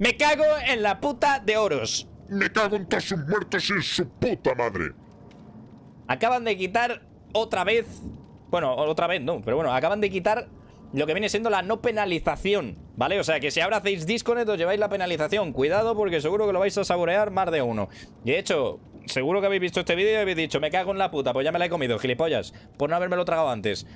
Me cago en la puta de Oros. Me cago en todos sus muertos y su puta madre. Acaban de quitar otra vez... Bueno, otra vez no, pero bueno, acaban de quitar lo que viene siendo la no penalización, ¿vale? O sea, que si ahora hacéis disconnect os lleváis la penalización. Cuidado porque seguro que lo vais a saborear más de uno. Y de hecho, seguro que habéis visto este vídeo y habéis dicho, me cago en la puta, pues ya me la he comido, gilipollas, por no habérmelo tragado antes.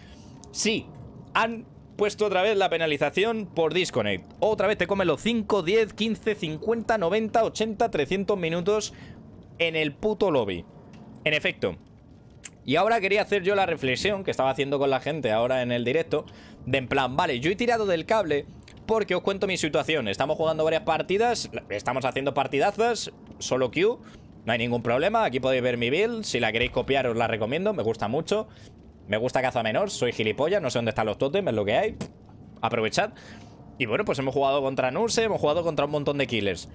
Sí, han puesto otra vez la penalización por disconnect. Otra vez te comen los 5, 10, 15, 50, 90, 80, 300 minutos en el puto lobby. En efecto. Y ahora quería hacer yo la reflexión que estaba haciendo con la gente ahora en el directo, de en plan, vale, yo he tirado del cable porque os cuento mi situación. Estamos jugando varias partidas, estamos haciendo partidazas, solo queue, no hay ningún problema, aquí podéis ver mi build, si la queréis copiar os la recomiendo, me gusta mucho. Me gusta caza menor, soy gilipollas, no sé dónde están los totems, es lo que hay. Aprovechad. Y bueno, pues hemos jugado contra Nurse, hemos jugado contra un montón de killers.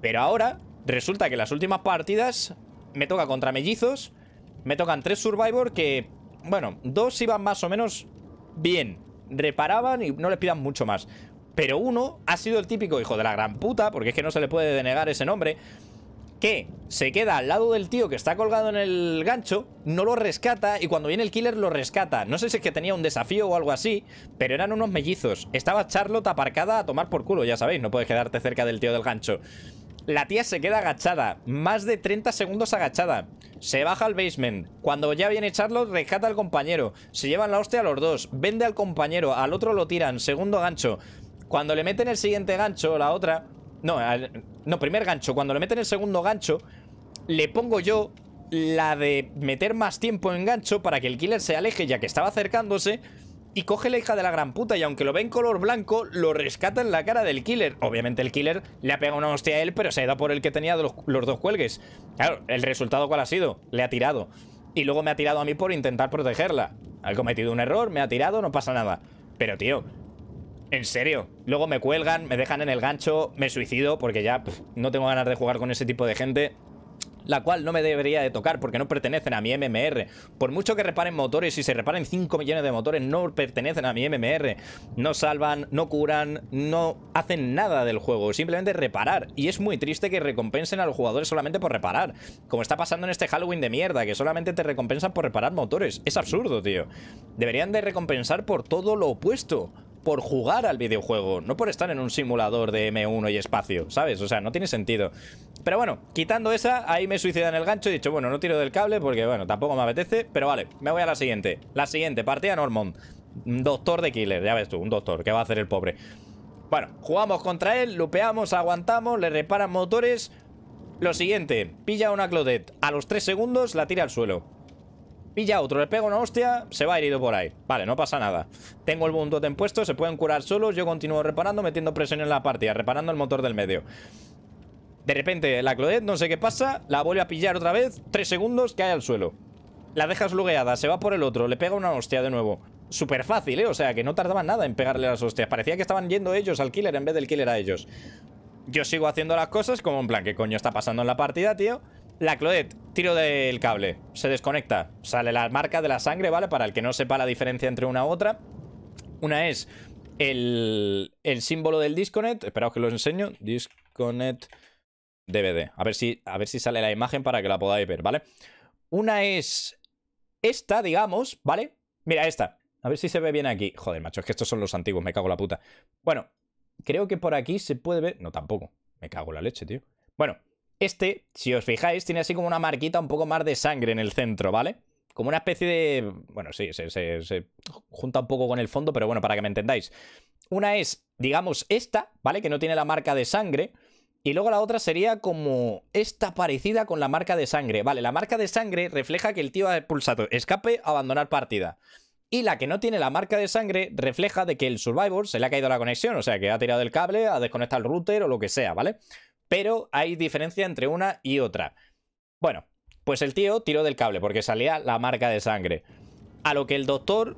Pero ahora resulta que las últimas partidas me toca contra mellizos, me tocan tres Survivor que, bueno, dos iban más o menos bien. Reparaban y no les pidan mucho más. Pero uno ha sido el típico hijo de la gran puta, porque es que no se le puede denegar ese nombre que se queda al lado del tío que está colgado en el gancho, no lo rescata y cuando viene el killer lo rescata. No sé si es que tenía un desafío o algo así, pero eran unos mellizos. Estaba Charlotte aparcada a tomar por culo, ya sabéis, no puedes quedarte cerca del tío del gancho. La tía se queda agachada, más de 30 segundos agachada. Se baja al basement. Cuando ya viene Charlotte, rescata al compañero. Se llevan la hostia a los dos. Vende al compañero, al otro lo tiran, segundo gancho. Cuando le meten el siguiente gancho, la otra, no, no, primer gancho. Cuando le meten el segundo gancho, le pongo yo la de meter más tiempo en gancho para que el killer se aleje ya que estaba acercándose y coge la hija de la gran puta y aunque lo ve en color blanco, lo rescata en la cara del killer. Obviamente el killer le ha pegado una hostia a él, pero se ha ido por el que tenía los, los dos cuelgues. Claro, ¿el resultado cuál ha sido? Le ha tirado. Y luego me ha tirado a mí por intentar protegerla. Ha cometido un error, me ha tirado, no pasa nada. Pero tío, en serio. Luego me cuelgan, me dejan en el gancho, me suicido porque ya no tengo ganas de jugar con ese tipo de gente la cual no me debería de tocar porque no pertenecen a mi MMR. Por mucho que reparen motores, si se reparen 5 millones de motores, no pertenecen a mi MMR. No salvan, no curan, no hacen nada del juego, simplemente reparar. Y es muy triste que recompensen a los jugadores solamente por reparar, como está pasando en este Halloween de mierda, que solamente te recompensan por reparar motores. Es absurdo, tío. Deberían de recompensar por todo lo opuesto por jugar al videojuego, no por estar en un simulador de M1 y espacio, ¿sabes? O sea, no tiene sentido. Pero bueno, quitando esa, ahí me suicida en el gancho. He dicho, bueno, no tiro del cable porque, bueno, tampoco me apetece. Pero vale, me voy a la siguiente. La siguiente, partida Normond. Doctor de Killer, ya ves tú, un doctor. ¿Qué va a hacer el pobre? Bueno, jugamos contra él, lupeamos, aguantamos, le reparan motores. Lo siguiente, pilla una Claudette. A los 3 segundos la tira al suelo. Pilla otro, le pega una hostia, se va herido por ahí. Vale, no pasa nada. Tengo el mundo en puesto, se pueden curar solos. Yo continúo reparando, metiendo presión en la partida, reparando el motor del medio. De repente, la Claudette, no sé qué pasa, la vuelve a pillar otra vez. Tres segundos, cae al suelo. La deja slugueada, se va por el otro, le pega una hostia de nuevo. Súper fácil, ¿eh? O sea, que no tardaban nada en pegarle las hostias. Parecía que estaban yendo ellos al killer en vez del killer a ellos. Yo sigo haciendo las cosas como en plan, ¿qué coño está pasando en la partida, tío? La Cloet, tiro del cable. Se desconecta. Sale la marca de la sangre, ¿vale? Para el que no sepa la diferencia entre una u otra. Una es el, el símbolo del disconnect. Esperaos que lo enseño. Disconnect DVD. A ver, si, a ver si sale la imagen para que la podáis ver, ¿vale? Una es esta, digamos, ¿vale? Mira, esta. A ver si se ve bien aquí. Joder, macho, es que estos son los antiguos, me cago la puta. Bueno, creo que por aquí se puede ver... No, tampoco. Me cago la leche, tío. Bueno, este, si os fijáis, tiene así como una marquita un poco más de sangre en el centro, ¿vale? Como una especie de... Bueno, sí, se, junta un poco con el fondo, pero bueno, para que me entendáis. Una es, digamos, esta, ¿vale? Que no tiene la marca de sangre. Y luego la otra sería como esta parecida con la marca de sangre. Vale, la marca de sangre refleja que el tío ha pulsado escape, abandonar partida. Y la que no tiene la marca de sangre refleja de que el Survivor se le ha caído la conexión, o sea, que ha tirado el cable, ha desconectado el router o lo que sea, ¿vale? pero hay diferencia entre una y otra. Bueno, pues el tío tiró del cable porque salía la marca de sangre. A lo que el doctor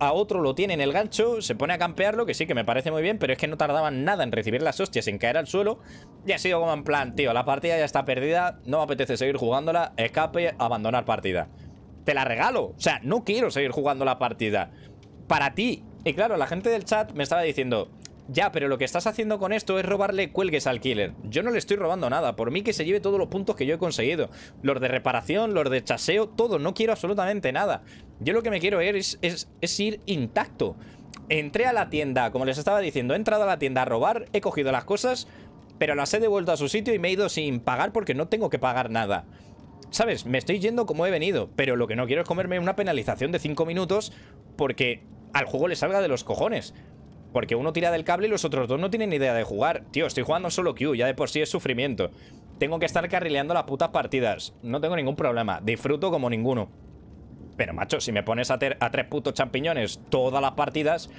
a otro lo tiene en el gancho, se pone a campearlo, que sí que me parece muy bien, pero es que no tardaban nada en recibir las hostias, en caer al suelo, y ha sido como en plan, tío, la partida ya está perdida, no me apetece seguir jugándola, escape, abandonar partida. Te la regalo, o sea, no quiero seguir jugando la partida. Para ti. Y claro, la gente del chat me estaba diciendo, ya, pero lo que estás haciendo con esto es robarle cuelgues al killer. Yo no le estoy robando nada. Por mí que se lleve todos los puntos que yo he conseguido. Los de reparación, los de chaseo, todo. No quiero absolutamente nada. Yo lo que me quiero es, es, ir intacto. Entré a la tienda, como les estaba diciendo, he entrado a la tienda a robar, he cogido las cosas, pero las he devuelto a su sitio y me he ido sin pagar porque no tengo que pagar nada. ¿Sabes? Me estoy yendo como he venido, pero lo que no quiero es comerme una penalización de 5 minutos porque al juego le salga de los cojones. Porque uno tira del cable y los otros dos no tienen ni idea de jugar. Tío, estoy jugando solo Q, ya de por sí es sufrimiento. Tengo que estar carrileando las putas partidas. No tengo ningún problema, disfruto como ninguno. Pero macho, si me pones a, tres putos champiñones todas las partidas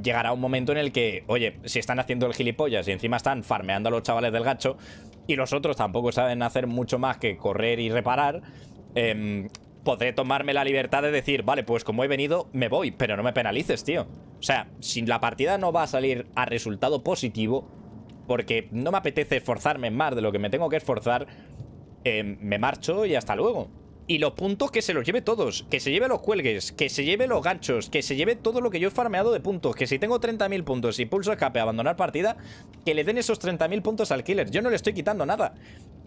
llegará un momento en el que, oye, si están haciendo el gilipollas y encima están farmeando a los chavales del gacho y los otros tampoco saben hacer mucho más que correr y reparar, em, podré tomarme la libertad de decir, vale, pues como he venido, me voy, pero no me penalices, tío. O sea, si la partida no va a salir a resultado positivo, porque no me apetece esforzarme más de lo que me tengo que esforzar, eh, me marcho y hasta luego. Y los puntos que se los lleve todos, que se lleve los cuelgues, que se lleve los ganchos, que se lleve todo lo que yo he farmeado de puntos, que si tengo 30.000 puntos y pulso escape a abandonar partida, que le den esos 30.000 puntos al killer. Yo no le estoy quitando nada.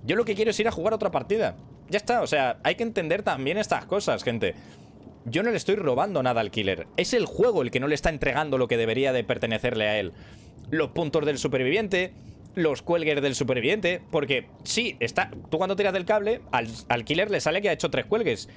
Yo lo que quiero es ir a jugar otra partida. Ya está, o sea, hay que entender también estas cosas, gente. Yo no le estoy robando nada al killer. Es el juego el que no le está entregando lo que debería de pertenecerle a él. Los puntos del superviviente, los cuelgues del superviviente, porque sí, está, tú cuando tiras del cable, al, killer le sale que ha hecho tres cuelgues,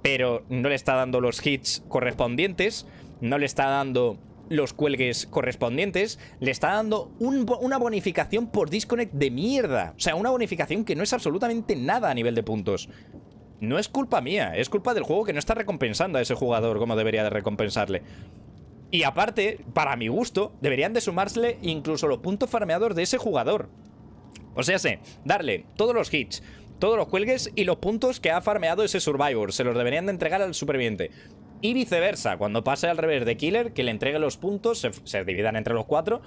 pero no le está dando los hits correspondientes, no le está dando los cuelgues correspondientes, le está dando una bonificación por disconnect de mierda. O sea, una bonificación que no es absolutamente nada a nivel de puntos no es culpa mía, es culpa del juego que no está recompensando a ese jugador como debería de recompensarle. Y aparte, para mi gusto, deberían de sumarle incluso los puntos farmeados de ese jugador. O sea, darle todos los hits, todos los cuelgues y los puntos que ha farmeado ese Survivor. Se los deberían de entregar al superviviente. Y viceversa, cuando pase al revés de Killer, que le entregue los puntos, se, se dividan entre los cuatro,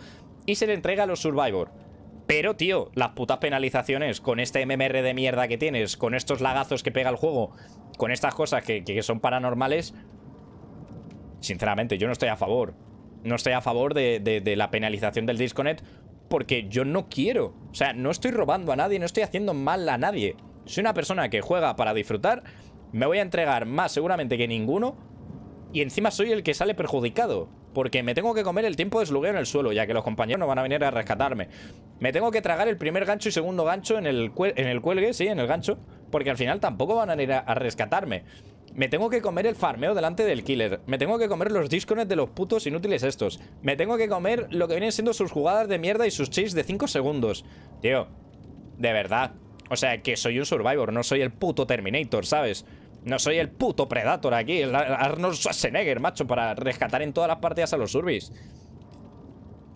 y se le entrega a los Survivor. Pero, tío, las putas penalizaciones con este MMR de mierda que tienes, con estos lagazos que pega el juego, con estas cosas que, son paranormales, sinceramente, yo no estoy a favor. No estoy a favor de, la penalización del disconnect porque yo no quiero. O sea, no estoy robando a nadie, no estoy haciendo mal a nadie. Soy una persona que juega para disfrutar, me voy a entregar más seguramente que ninguno y encima soy el que sale perjudicado porque me tengo que comer el tiempo de slugueo en el suelo, ya que los compañeros no van a venir a rescatarme. Me tengo que tragar el primer gancho y segundo gancho en el, en el cuelgue, sí, en el gancho, porque al final tampoco van a venir a, rescatarme. Me tengo que comer el farmeo delante del killer. Me tengo que comer los discones de los putos inútiles estos. Me tengo que comer lo que vienen siendo sus jugadas de mierda y sus chis de 5 segundos. Tío, de verdad. O sea, que soy un survivor, no soy el puto Terminator, ¿sabes? No soy el puto Predator aquí, el Arnold Schwarzenegger, macho, para rescatar en todas las partidas a los Urbis.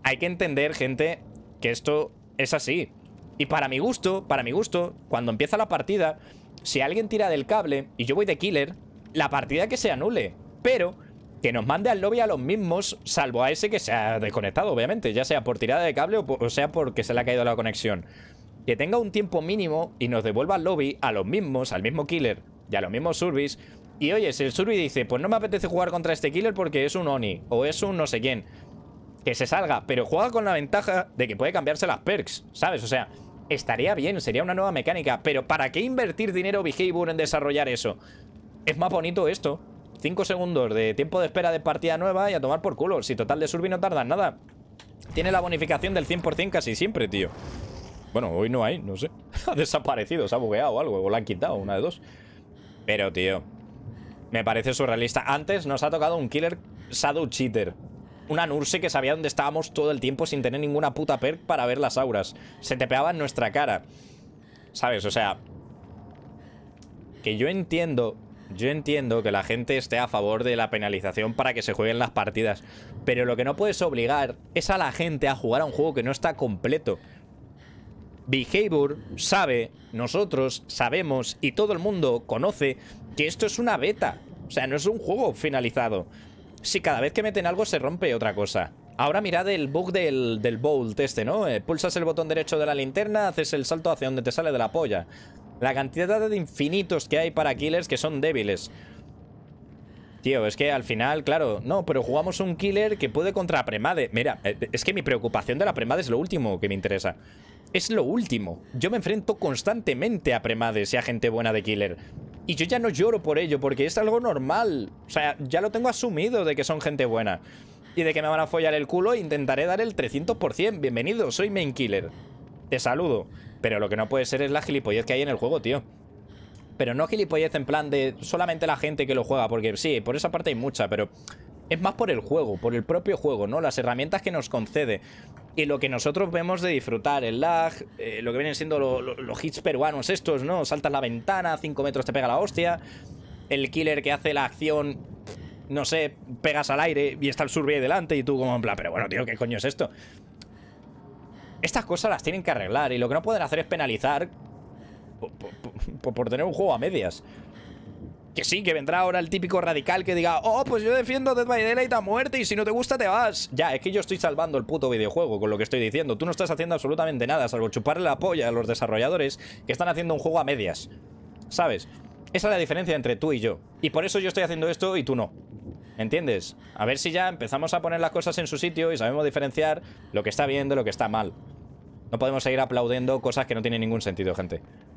Hay que entender, gente, que esto es así. Y para mi gusto, para mi gusto, cuando empieza la partida, si alguien tira del cable y yo voy de killer, la partida que se anule. Pero que nos mande al lobby a los mismos, salvo a ese que se ha desconectado, obviamente, ya sea por tirada de cable o sea porque se le ha caído la conexión. Que tenga un tiempo mínimo y nos devuelva al lobby a los mismos, al mismo killer, ya lo mismo Surbis. Y oye, si el Surbi dice, pues no me apetece jugar contra este killer porque es un Oni o es un no sé quién, que se salga, pero juega con la ventaja de que puede cambiarse las perks, ¿sabes? O sea, estaría bien, sería una nueva mecánica, pero ¿para qué invertir dinero Behavior en desarrollar eso? Es más bonito esto. 5 segundos de tiempo de espera de partida nueva y a tomar por culo. Si total de Surbi no tarda nada. Tiene la bonificación del 100% casi siempre, tío. Bueno, hoy no hay, no sé. Ha desaparecido, se ha bugueado algo, o la han quitado, una de dos. Pero, tío, me parece surrealista. Antes nos ha tocado un killer Shadow Cheater. Una Nurse que sabía dónde estábamos todo el tiempo sin tener ninguna puta perk para ver las auras. Se te pegaba en nuestra cara. ¿Sabes? O sea... Que yo entiendo... Yo entiendo que la gente esté a favor de la penalización para que se jueguen las partidas. Pero lo que no puedes obligar es a la gente a jugar a un juego que no está completo. Behavior sabe, nosotros sabemos y todo el mundo conoce que esto es una beta. O sea, no es un juego finalizado. Si cada vez que meten algo se rompe otra cosa. Ahora mirad el bug del, del Bolt este, ¿no? Eh, pulsas el botón derecho de la linterna, haces el salto hacia donde te sale de la polla. La cantidad de infinitos que hay para killers que son débiles. Tío, es que al final, claro, no, pero jugamos un killer que puede contra Premade. Mira, eh, es que mi preocupación de la Premade es lo último que me interesa es lo último. Yo me enfrento constantemente a premades y a gente buena de Killer. Y yo ya no lloro por ello, porque es algo normal. O sea, ya lo tengo asumido de que son gente buena. Y de que me van a follar el culo, intentaré dar el 300%. Bienvenido, soy Main Killer. Te saludo. Pero lo que no puede ser es la gilipollez que hay en el juego, tío. Pero no gilipollez en plan de solamente la gente que lo juega, porque sí, por esa parte hay mucha, pero es más por el juego, por el propio juego, ¿no? Las herramientas que nos concede y lo que nosotros vemos de disfrutar, el lag, eh, lo que vienen siendo los hits peruanos estos, ¿no? Saltas la ventana, 5 metros te pega la hostia, el killer que hace la acción, no sé, pegas al aire y está el survey delante y tú como en plan, pero bueno, tío, ¿qué coño es esto? Estas cosas las tienen que arreglar y lo que no pueden hacer es penalizar por tener un juego a medias. Que sí, que vendrá ahora el típico radical que diga Oh, pues yo defiendo Dead by Daylight a muerte y si no te gusta te vas Ya, es que yo estoy salvando el puto videojuego con lo que estoy diciendo Tú no estás haciendo absolutamente nada salvo chuparle la polla a los desarrolladores que están haciendo un juego a medias ¿Sabes? Esa es la diferencia entre tú y yo Y por eso yo estoy haciendo esto y tú no ¿Entiendes? A ver si ya empezamos a poner las cosas en su sitio y sabemos diferenciar lo que está bien de lo que está mal. No podemos seguir aplaudiendo cosas que no tienen ningún sentido, gente.